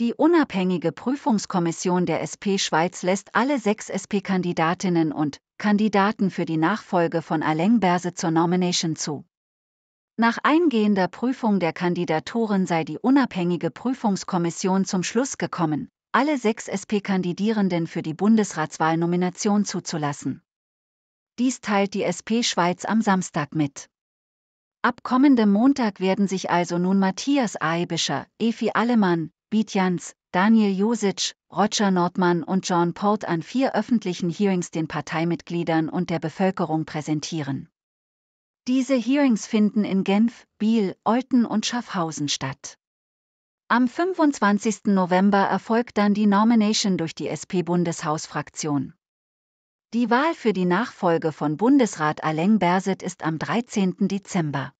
Die unabhängige Prüfungskommission der SP Schweiz lässt alle sechs SP-Kandidatinnen und Kandidaten für die Nachfolge von Alain Berse zur Nomination zu. Nach eingehender Prüfung der Kandidatoren sei die unabhängige Prüfungskommission zum Schluss gekommen, alle sechs SP-Kandidierenden für die Bundesratswahlnomination zuzulassen. Dies teilt die SP Schweiz am Samstag mit. Ab kommendem Montag werden sich also nun Matthias Aibischer, Efi Allemann, Bietjans, Daniel Josic, Roger Nordmann und John Port an vier öffentlichen Hearings den Parteimitgliedern und der Bevölkerung präsentieren. Diese Hearings finden in Genf, Biel, Olten und Schaffhausen statt. Am 25. November erfolgt dann die Nomination durch die SP-Bundeshausfraktion. Die Wahl für die Nachfolge von Bundesrat Alain Berset ist am 13. Dezember.